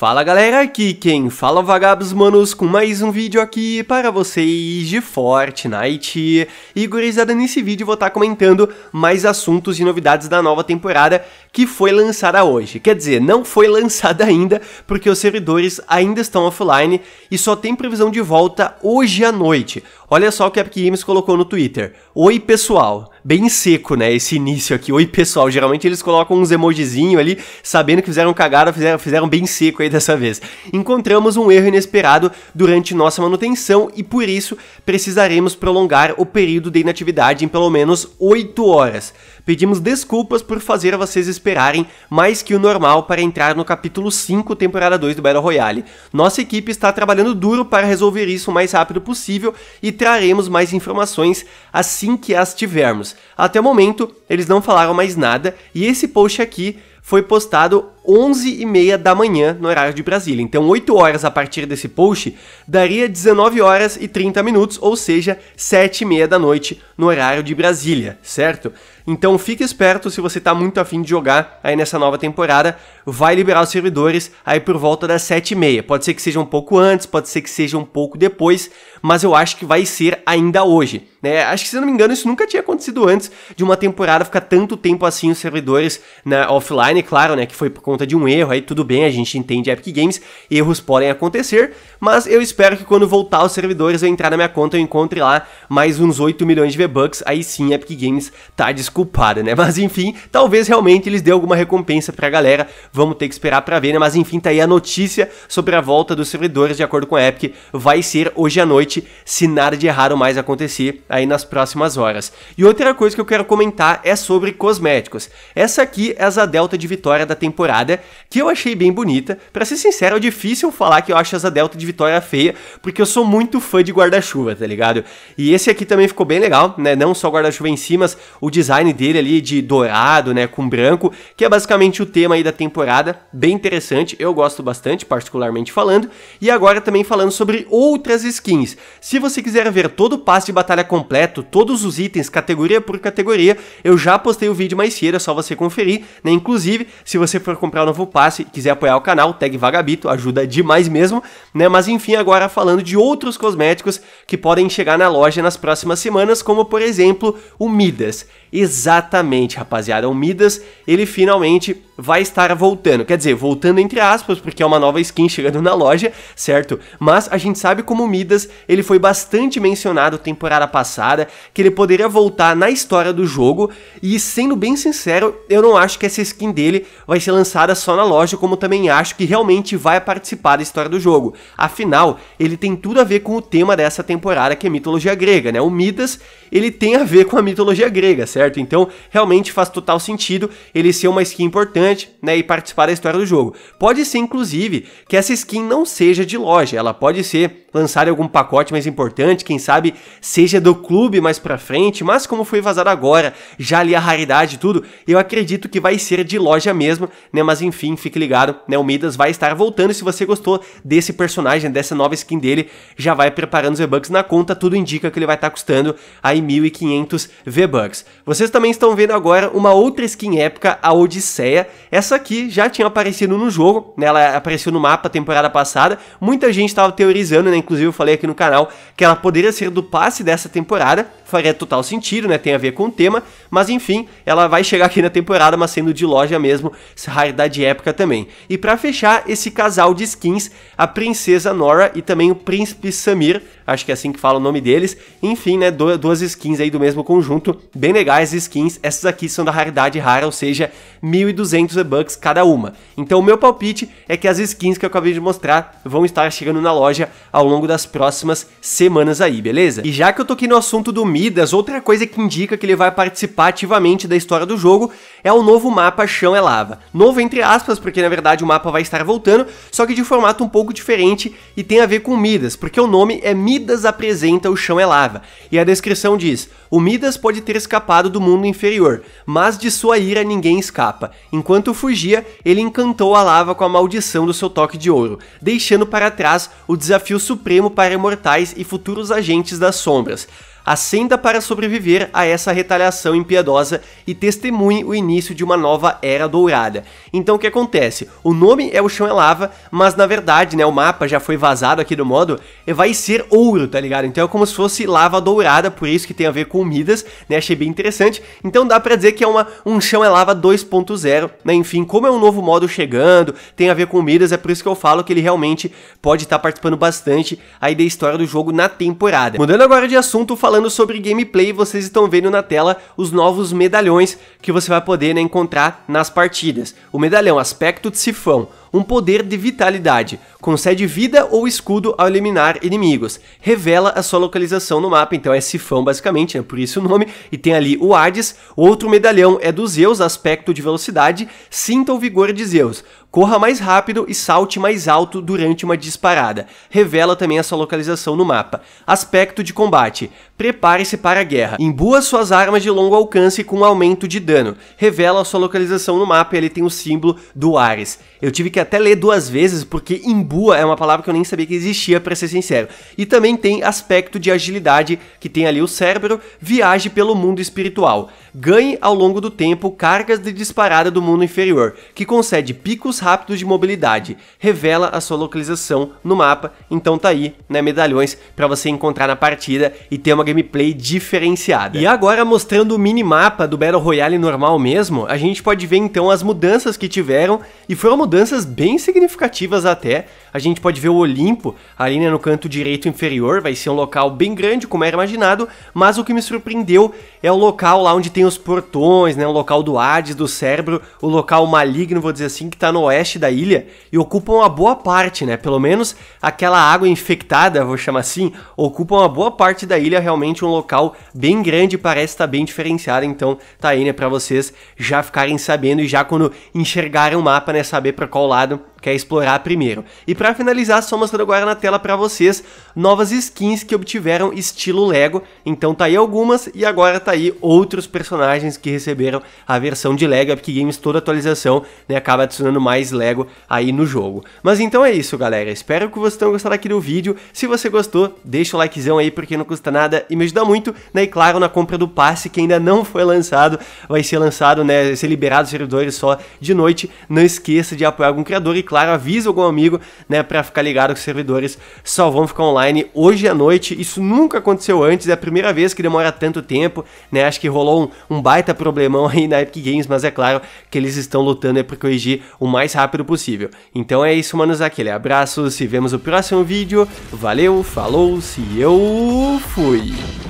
Fala galera, aqui quem fala é vagabos manos com mais um vídeo aqui para vocês de Fortnite E gurizada, nesse vídeo vou estar tá comentando mais assuntos e novidades da nova temporada que foi lançada hoje Quer dizer, não foi lançada ainda porque os servidores ainda estão offline e só tem previsão de volta hoje à noite Olha só o que a Epic Games colocou no Twitter. Oi, pessoal. Bem seco, né? Esse início aqui. Oi, pessoal. Geralmente eles colocam uns emojizinho ali, sabendo que fizeram cagada, fizeram, fizeram bem seco aí dessa vez. Encontramos um erro inesperado durante nossa manutenção e por isso precisaremos prolongar o período de inatividade em pelo menos 8 horas. Pedimos desculpas por fazer vocês esperarem mais que o normal para entrar no capítulo 5, temporada 2 do Battle Royale. Nossa equipe está trabalhando duro para resolver isso o mais rápido possível e traremos mais informações assim que as tivermos. Até o momento, eles não falaram mais nada e esse post aqui foi postado 11 e meia da manhã no horário de Brasília. Então 8 horas a partir desse post daria 19 horas e 30 minutos, ou seja, 7 e meia da noite no horário de Brasília, certo? Então fique esperto se você está muito afim de jogar aí nessa nova temporada, vai liberar os servidores aí por volta das 7 e meia. Pode ser que seja um pouco antes, pode ser que seja um pouco depois, mas eu acho que vai ser ainda hoje. Né? Acho que se eu não me engano isso nunca tinha acontecido antes de uma temporada ficar tanto tempo assim os servidores na né, offline, claro, né, que foi por conta de um erro, aí tudo bem, a gente entende Epic Games, erros podem acontecer, mas eu espero que quando voltar aos servidores, eu entrar na minha conta, eu encontre lá mais uns 8 milhões de V-Bucks, aí sim Epic Games tá desculpada, né? Mas enfim, talvez realmente eles dê alguma recompensa pra galera, vamos ter que esperar pra ver, né? Mas enfim, tá aí a notícia sobre a volta dos servidores, de acordo com a Epic, vai ser hoje à noite, se nada de errado mais acontecer aí nas próximas horas. E outra coisa que eu quero comentar é sobre cosméticos. Essa aqui é a Delta de Vitória da temporada que eu achei bem bonita. Para ser sincero, é difícil falar que eu acho essa Delta de Vitória feia, porque eu sou muito fã de guarda-chuva, tá ligado? E esse aqui também ficou bem legal, né? Não só guarda-chuva em cima, mas o design dele ali de dourado, né, com branco, que é basicamente o tema aí da temporada, bem interessante, eu gosto bastante, particularmente falando. E agora também falando sobre outras skins. Se você quiser ver todo o passe de batalha completo, todos os itens, categoria por categoria, eu já postei o vídeo mais cedo, é só você conferir, né? Inclusive, se você for comprar o um novo passe e quiser apoiar o canal, tag Vagabito, ajuda demais mesmo, né? Mas enfim, agora falando de outros cosméticos que podem chegar na loja nas próximas semanas, como por exemplo o Midas. Exatamente, rapaziada, o Midas, ele finalmente vai estar voltando. Quer dizer, voltando entre aspas, porque é uma nova skin chegando na loja, certo? Mas a gente sabe como Midas, ele foi bastante mencionado temporada passada, que ele poderia voltar na história do jogo, e sendo bem sincero, eu não acho que essa skin dele vai ser lançada só na loja, como também acho que realmente vai participar da história do jogo. Afinal, ele tem tudo a ver com o tema dessa temporada, que é mitologia grega, né? O Midas, ele tem a ver com a mitologia grega, certo? Então, realmente faz total sentido ele ser uma skin importante, interessante né, e participar da história do jogo. Pode ser, inclusive, que essa skin não seja de loja, ela pode ser lançarem algum pacote mais importante, quem sabe seja do clube mais pra frente, mas como foi vazado agora, já ali a raridade e tudo, eu acredito que vai ser de loja mesmo, né? Mas enfim, fique ligado, né? O Midas vai estar voltando. Se você gostou desse personagem, dessa nova skin dele, já vai preparando os V-Bucks na conta, tudo indica que ele vai estar tá custando aí 1.500 V-Bucks. Vocês também estão vendo agora uma outra skin épica, a Odisseia. Essa aqui já tinha aparecido no jogo, né? Ela apareceu no mapa temporada passada. Muita gente estava teorizando, né? inclusive eu falei aqui no canal, que ela poderia ser do passe dessa temporada, faria total sentido, né? Tem a ver com o tema, mas enfim, ela vai chegar aqui na temporada, mas sendo de loja mesmo, raridade época também. E para fechar esse casal de skins, a princesa Nora e também o príncipe Samir, acho que é assim que fala o nome deles. Enfim, né, duas skins aí do mesmo conjunto, bem legais skins. Essas aqui são da raridade rara, ou seja, 1200 e-bucks cada uma. Então o meu palpite é que as skins que eu acabei de mostrar vão estar chegando na loja ao longo das próximas semanas aí, beleza? E já que eu tô aqui no assunto do Mi outra coisa que indica que ele vai participar ativamente da história do jogo é o novo mapa Chão é Lava. Novo entre aspas, porque na verdade o mapa vai estar voltando, só que de formato um pouco diferente e tem a ver com Midas, porque o nome é Midas apresenta o Chão é Lava. E a descrição diz: "O Midas pode ter escapado do mundo inferior, mas de sua ira ninguém escapa. Enquanto fugia, ele encantou a lava com a maldição do seu toque de ouro, deixando para trás o desafio supremo para imortais e futuros agentes das sombras. Ascenda para sobreviver a essa retaliação impiedosa e testemunhe o início de uma nova era dourada. Então o que acontece? O nome é o chão é lava, mas na verdade, né, o mapa já foi vazado aqui do modo, e vai ser ouro, tá ligado? Então é como se fosse lava dourada, por isso que tem a ver com Midas, né? Achei bem interessante. Então dá para dizer que é uma um chão é lava 2.0, né? Enfim, como é um novo modo chegando, tem a ver com Midas, é por isso que eu falo que ele realmente pode estar tá participando bastante aí da história do jogo na temporada. Mudando agora de assunto, falando falando sobre gameplay, vocês estão vendo na tela os novos medalhões que você vai poder né, encontrar nas partidas. O medalhão Aspecto de Sifão, um poder de vitalidade, concede vida ou escudo ao eliminar inimigos, revela a sua localização no mapa, então é Sifão basicamente, é né? por isso o nome, e tem ali o Hades, outro medalhão é do Zeus, aspecto de velocidade, sinta o vigor de Zeus, corra mais rápido e salte mais alto durante uma disparada. Revela também a sua localização no mapa. Aspecto de combate. Prepare-se para a guerra. Imbua suas armas de longo alcance com aumento de dano. Revela a sua localização no mapa e ele tem o símbolo do Ares. Eu tive que até ler duas vezes porque imbua é uma palavra que eu nem sabia que existia, para ser sincero. E também tem aspecto de agilidade, que tem ali o cérebro, viaje pelo mundo espiritual. Ganhe ao longo do tempo cargas de disparada do mundo inferior, que concede picos rápidos de mobilidade. Revela a sua localização no mapa, então tá aí, né, medalhões para você encontrar na partida e ter uma gameplay diferenciada. E agora mostrando o minimapa do Battle Royale normal mesmo, a gente pode ver então as mudanças que tiveram e foram mudanças bem significativas até. A gente pode ver o Olimpo ali né, no canto direito inferior, vai ser um local bem grande como era imaginado, mas o que me surpreendeu é o local lá onde tem os portões, né, o local do Hades, do cérebro, o local maligno, vou dizer assim, que tá no oeste da ilha e ocupam uma boa parte, né? Pelo menos aquela água infectada, vou chamar assim, ocupa uma boa parte da ilha, realmente um local bem grande, parece estar bem diferenciado, então tá aí, né, para vocês já ficarem sabendo e já quando enxergarem o mapa, né, saber para qual lado quer explorar primeiro. E para finalizar, só mostrando agora na tela para vocês novas skins que obtiveram estilo Lego. Então tá aí algumas e agora tá aí outros personagens que receberam a versão de Lego, porque Games toda atualização, né, acaba adicionando mais Lego aí no jogo. Mas então é isso, galera. Espero que vocês tenham gostado aqui do vídeo. Se você gostou, deixa o likezão aí porque não custa nada e me ajuda muito, né? E claro, na compra do passe que ainda não foi lançado, vai ser lançado, né, ser liberado os servidores só de noite. Não esqueça de apoiar algum criador e claro, avisa algum amigo, né, para ficar ligado que os servidores só vão ficar online hoje à noite. Isso nunca aconteceu antes, é a primeira vez que demora tanto tempo, né? Acho que rolou um, um baita problemão aí na Epic Games, mas é claro que eles estão lutando é para corrigir o mais rápido possível. Então é isso, manos, aquele abraço, se vemos no próximo vídeo. Valeu, falou, se eu fui.